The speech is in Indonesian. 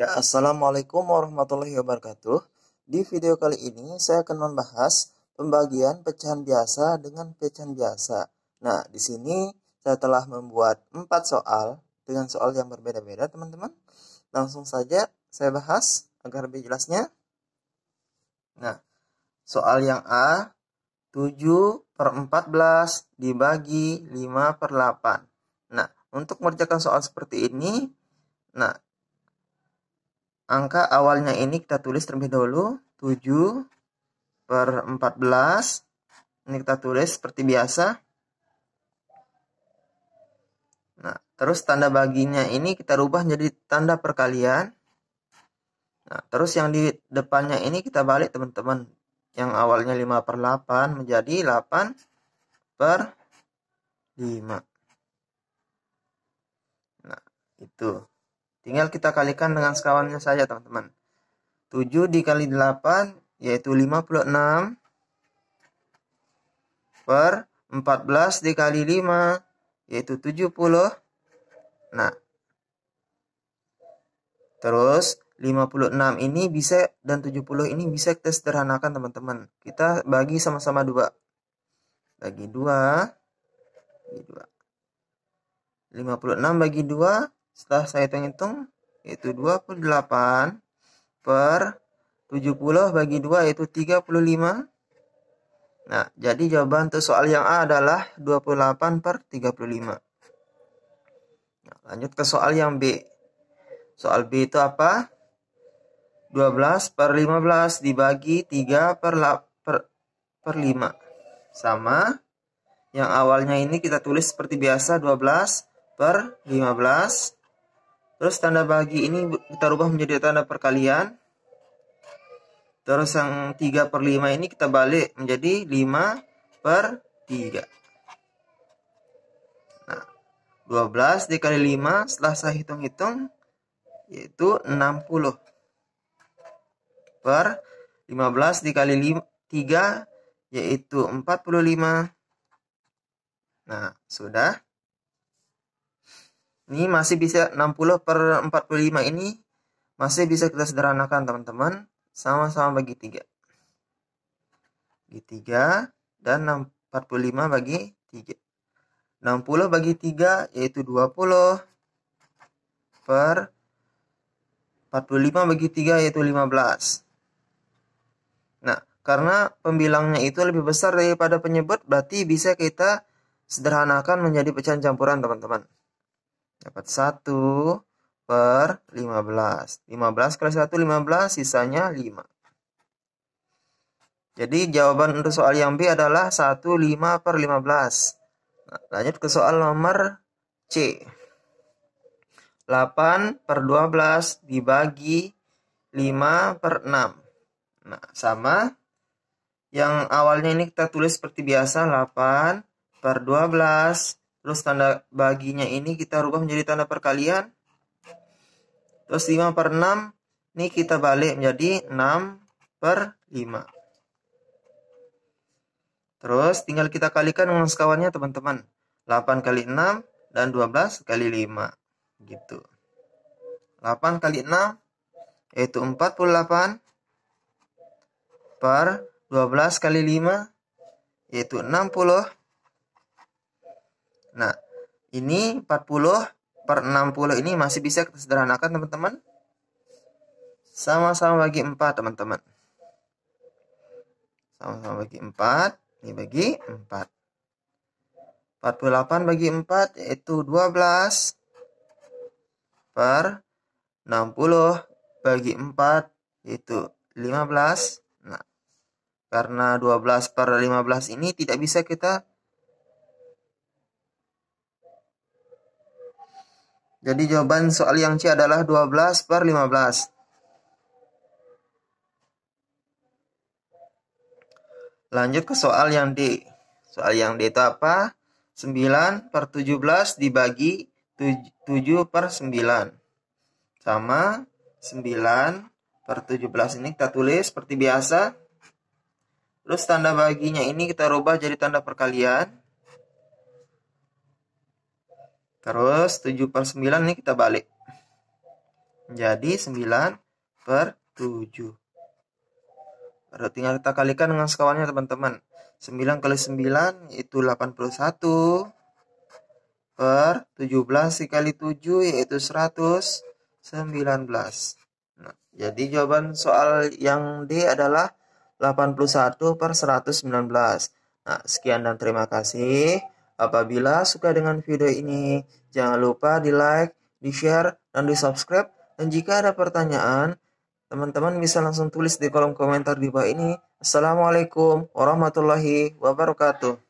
Ya, Assalamualaikum warahmatullahi wabarakatuh. Di video kali ini saya akan membahas pembagian pecahan biasa dengan pecahan biasa. Nah, di sini saya telah membuat 4 soal dengan soal yang berbeda-beda, teman-teman. Langsung saja saya bahas agar lebih jelasnya. Nah, soal yang A 7 per 14 dibagi 5 per 8. Nah, untuk mengerjakan soal seperti ini, nah angka awalnya ini kita tulis terlebih dahulu 7 per 14 ini kita tulis seperti biasa nah terus tanda baginya ini kita rubah jadi tanda perkalian nah terus yang di depannya ini kita balik teman-teman yang awalnya 5 per 8 menjadi 8 per 5 nah itu Tinggal kita kalikan dengan sekawannya saja, teman-teman. 7 dikali 8 yaitu 56 per 14 dikali 5 yaitu 70. Nah. Terus 56 ini bisa dan 70 ini bisa kita sederhanakan teman-teman. Kita bagi sama-sama dua. Bagi dua. Bagi 56 bagi 2 setelah saya hitung-hitung yaitu 28 per 70 bagi 2 yaitu 35 nah jadi jawaban untuk soal yang A adalah 28 per 35 nah, lanjut ke soal yang B soal B itu apa 12 per 15 dibagi 3 per, la, per, per 5 sama yang awalnya ini kita tulis seperti biasa 12 per 15 Terus tanda bagi ini kita rubah menjadi tanda perkalian. Terus yang 3 per 5 ini kita balik menjadi 5 per 3. Nah, 12 dikali 5 setelah saya hitung-hitung yaitu 60. Per 15 dikali 3 yaitu 45. Nah, sudah. Ini masih bisa 60 per 45 ini masih bisa kita sederhanakan teman-teman. Sama-sama bagi 3. Bagi 3 dan 45 bagi 3. 60 bagi 3 yaitu 20 per 45 bagi 3 yaitu 15. Nah, karena pembilangnya itu lebih besar daripada penyebut, berarti bisa kita sederhanakan menjadi pecahan campuran, teman-teman. Dapat 1 per 15. 15 kali 1 15, sisanya 5. Jadi jawaban untuk soal yang B adalah 1, 5 per 15. Nah, lanjut ke soal nomor C. 8 per 12 dibagi 5 per 6. Nah, sama. Yang awalnya ini kita tulis seperti biasa, 8 per 12 dibagi Terus tanda baginya ini kita rubah menjadi tanda perkalian. Terus 5 per 6. Ini kita balik menjadi 6 per 5. Terus tinggal kita kalikan dengan sekawannya teman-teman. 8 kali 6 dan 12 kali 5. Gitu. 8 kali 6 yaitu 48 per 12 kali 5 yaitu 60 Nah, ini 40 per 60 ini masih bisa kita sederhanakan teman-teman. Sama-sama bagi 4 teman-teman. Sama-sama bagi 4. Ini bagi 4. 48 bagi 4 yaitu 12 per 60 bagi 4 yaitu 15. Nah, karena 12 per 15 ini tidak bisa kita Jadi jawaban soal yang C adalah 12 per 15. Lanjut ke soal yang D. Soal yang D itu apa? 9 per 17 dibagi 7 per 9. Sama 9 per 17 ini kita tulis seperti biasa. Terus tanda baginya ini kita rubah jadi tanda perkalian. Terus 7 per 9 ini kita balik. Jadi 9 per 7. Baru tinggal kita kalikan dengan sekawannya teman-teman. 9 kali 9 itu 81 per 17 dikali 7 yaitu 119. Nah, jadi jawaban soal yang D adalah 81 per 119. Nah, sekian dan terima kasih. Apabila suka dengan video ini, jangan lupa di like, di share, dan di subscribe. Dan jika ada pertanyaan, teman-teman bisa langsung tulis di kolom komentar di bawah ini. Assalamualaikum warahmatullahi wabarakatuh.